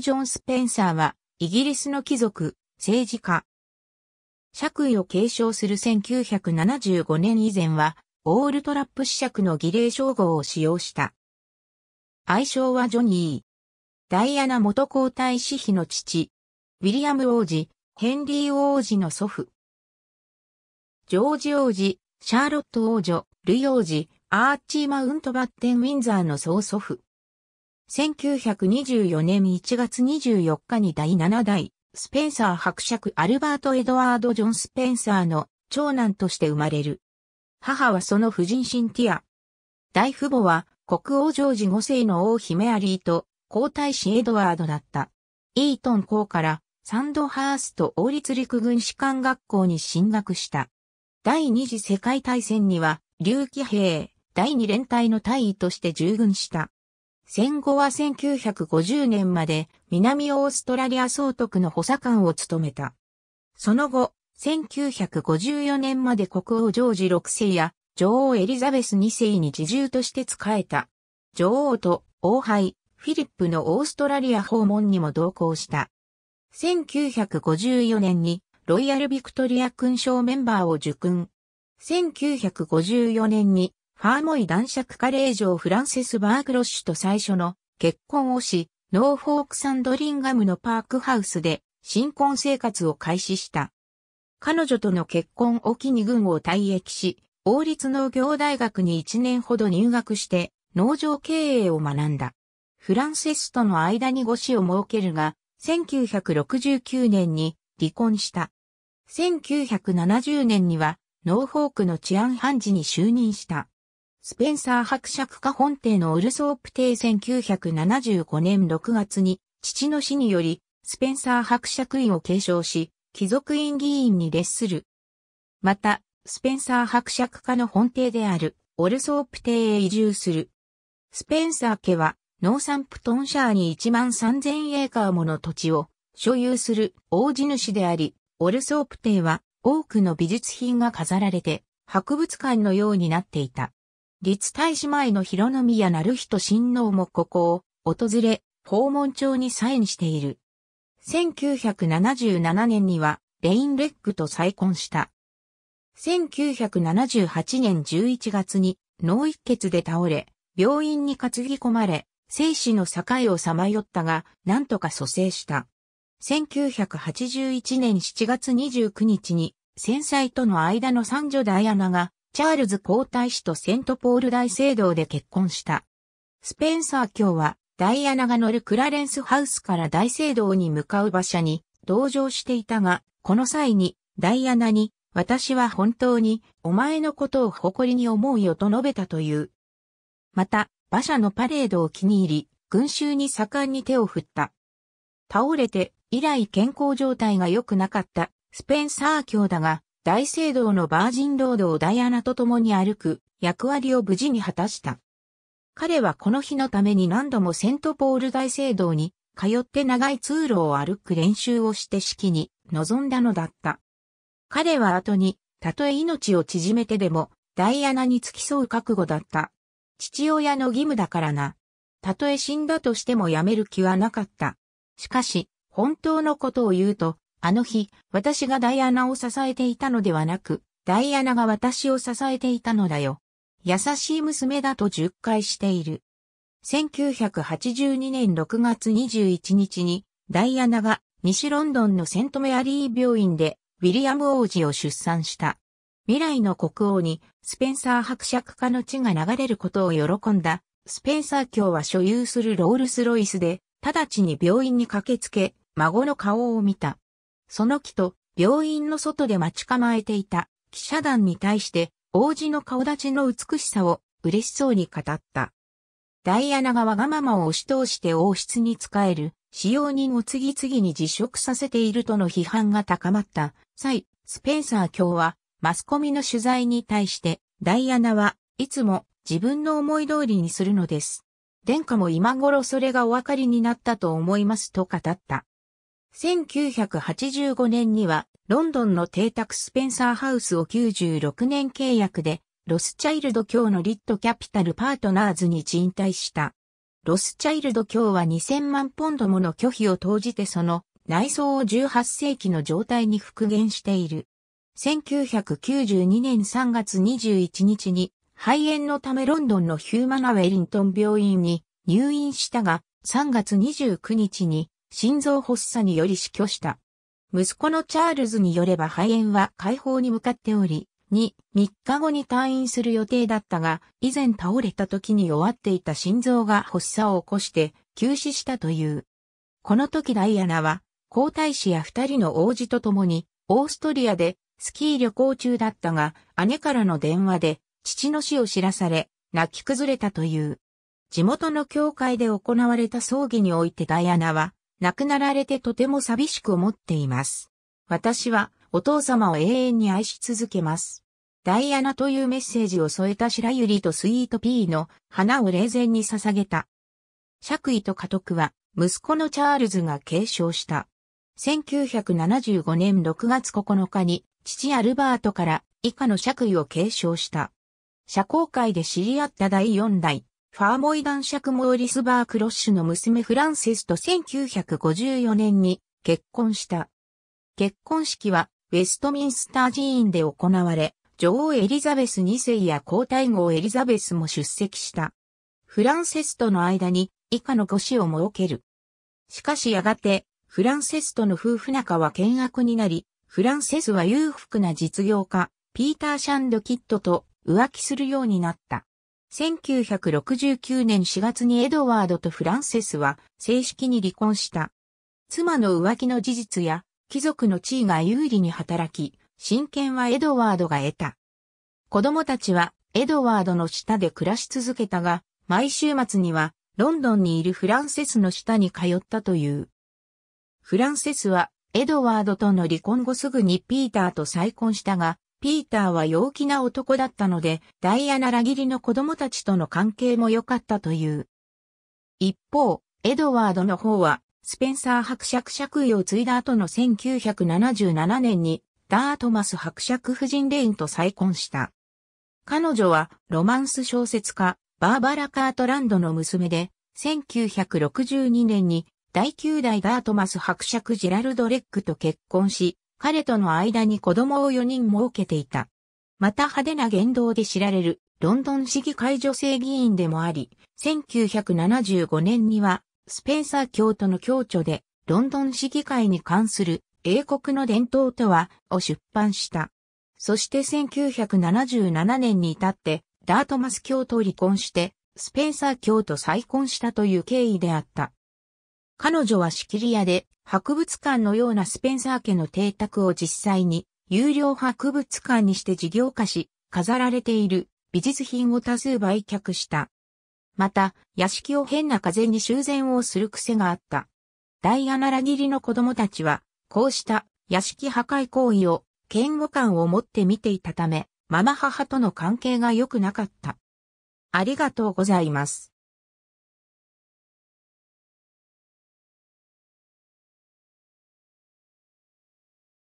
ジョン・スペンサーは、イギリスの貴族、政治家。爵位を継承する1975年以前は、オールトラップ子爵の儀礼称号を使用した。愛称はジョニー。ダイアナ元皇太子妃の父。ウィリアム王子、ヘンリー王子の祖父。ジョージ王子、シャーロット王女、ルイ王子、アーチー・マウントバッテン・ウィンザーの曽祖父。1924年1月24日に第7代、スペンサー伯爵アルバート・エドワード・ジョン・スペンサーの長男として生まれる。母はその夫人シンティア。大父母は国王ジョージ5世の王姫アリーと皇太子エドワードだった。イートン校からサンドハースト王立陸軍士官学校に進学した。第二次世界大戦には、竜起兵、第二連隊の大尉として従軍した。戦後は1950年まで南オーストラリア総督の補佐官を務めた。その後、1954年まで国王ジョージ6世や女王エリザベス2世に自重として仕えた。女王と王妃、フィリップのオーストラリア訪問にも同行した。1954年にロイヤルビクトリア勲章メンバーを受勲。1954年にファーモイ男爵カレー城フランセス・バーグロッシュと最初の結婚をし、ノーフォークサンドリンガムのパークハウスで新婚生活を開始した。彼女との結婚を機に軍を退役し、王立農業大学に1年ほど入学して農場経営を学んだ。フランセスとの間に5子を設けるが、1969年に離婚した。1970年にはノーフォークの治安判事に就任した。スペンサー伯爵家本邸のウルソープ邸1975年6月に、父の死により、スペンサー伯爵位を継承し、貴族院議員に列する。また、スペンサー伯爵家の本邸である、オルソープ邸へ移住する。スペンサー家は、ノーサンプトンシャーに1万3000エーカーもの土地を所有する大地主であり、オルソープ邸は多くの美術品が飾られて博物館のようになっていた。立大使前の広宮成人親王もここを訪れ、訪問帳にサインしている。1977年には、レインレッグと再婚した。1978年11月に脳一血で倒れ、病院に担ぎ込まれ、生死の境をさまよったが、なんとか蘇生した。1981年7月29日に、戦災との間の三女ダイアナがチャールズ皇太子とセントポール大聖堂で結婚した。スペンサー卿は、ダイアナが乗るクラレンスハウスから大聖堂に向かう馬車に同乗していたが、この際に、ダイアナに、私は本当に、お前のことを誇りに思うよと述べたという。また、馬車のパレードを気に入り、群衆に盛んに手を振った。倒れて、以来健康状態が良くなかった、スペンサー卿だが、大聖堂のバージンロードをダイアナと共に歩く役割を無事に果たした。彼はこの日のために何度もセントポール大聖堂に通って長い通路を歩く練習をして式に臨んだのだった。彼は後に、たとえ命を縮めてでも、ダイアナに付き添う覚悟だった。父親の義務だからな。たとえ死んだとしてもやめる気はなかった。しかし、本当のことを言うと、あの日、私がダイアナを支えていたのではなく、ダイアナが私を支えていたのだよ。優しい娘だと10回している。1982年6月21日に、ダイアナが西ロンドンのセントメアリー病院でウィリアム王子を出産した。未来の国王にスペンサー伯爵家の地が流れることを喜んだ。スペンサー卿は所有するロールスロイスで、直ちに病院に駆けつけ、孫の顔を見た。その木と病院の外で待ち構えていた記者団に対して王子の顔立ちの美しさを嬉しそうに語った。ダイアナがわがままを押し通して王室に仕える使用人を次々に辞職させているとの批判が高まった際、スペンサー卿はマスコミの取材に対してダイアナはいつも自分の思い通りにするのです。殿下も今頃それがお分かりになったと思いますと語った。1985年には、ロンドンの邸宅スペンサーハウスを96年契約で、ロスチャイルド教のリッドキャピタルパートナーズに賃貸した。ロスチャイルド教は2000万ポンドもの拒否を投じてその内装を18世紀の状態に復元している。1992年3月21日に肺炎のためロンドンのヒューマナウェリントン病院に入院したが3月29日に心臓発作により死去した。息子のチャールズによれば肺炎は解放に向かっており、2、3日後に退院する予定だったが、以前倒れた時に弱っていた心臓が発作を起こして急死したという。この時ダイアナは、皇太子や二人の王子と共に、オーストリアでスキー旅行中だったが、姉からの電話で父の死を知らされ、泣き崩れたという。地元の教会で行われた葬儀においてダイアナは、亡くなられてとても寂しく思っています。私はお父様を永遠に愛し続けます。ダイアナというメッセージを添えた白百合とスイートピーの花を霊前に捧げた。爵位と家督は息子のチャールズが継承した。1975年6月9日に父アルバートから以下の爵位を継承した。社交界で知り合った第4代ファーモイ男爵モーリス・バー・クロッシュの娘フランセスと1954年に結婚した。結婚式はウェストミンスター寺院で行われ、女王エリザベス2世や皇太后エリザベスも出席した。フランセスとの間に以下の腰子を設ける。しかしやがて、フランセスとの夫婦仲は険悪になり、フランセスは裕福な実業家、ピーター・シャンド・キッドと浮気するようになった。1969年4月にエドワードとフランセスは正式に離婚した。妻の浮気の事実や貴族の地位が有利に働き、親権はエドワードが得た。子供たちはエドワードの下で暮らし続けたが、毎週末にはロンドンにいるフランセスの下に通ったという。フランセスはエドワードとの離婚後すぐにピーターと再婚したが、ピーターは陽気な男だったので、ダイアナラギリの子供たちとの関係も良かったという。一方、エドワードの方は、スペンサー伯爵爵位を継いだ後の1977年に、ダートマス伯爵夫人レインと再婚した。彼女は、ロマンス小説家、バーバラ・カートランドの娘で、1962年に、第9代ダートマス伯爵ジェラルド・レックと結婚し、彼との間に子供を4人設けていた。また派手な言動で知られるロンドン市議会女性議員でもあり、1975年にはスペンサー教徒の共著でロンドン市議会に関する英国の伝統とはを出版した。そして1977年に至ってダートマス教を離婚してスペンサー教徒再婚したという経緯であった。彼女は仕切り屋で博物館のようなスペンサー家の邸宅を実際に有料博物館にして事業化し、飾られている美術品を多数売却した。また、屋敷を変な風に修繕をする癖があった。ダイアナラギリの子供たちは、こうした屋敷破壊行為を嫌悪感を持って見ていたため、ママ母との関係が良くなかった。ありがとうございます。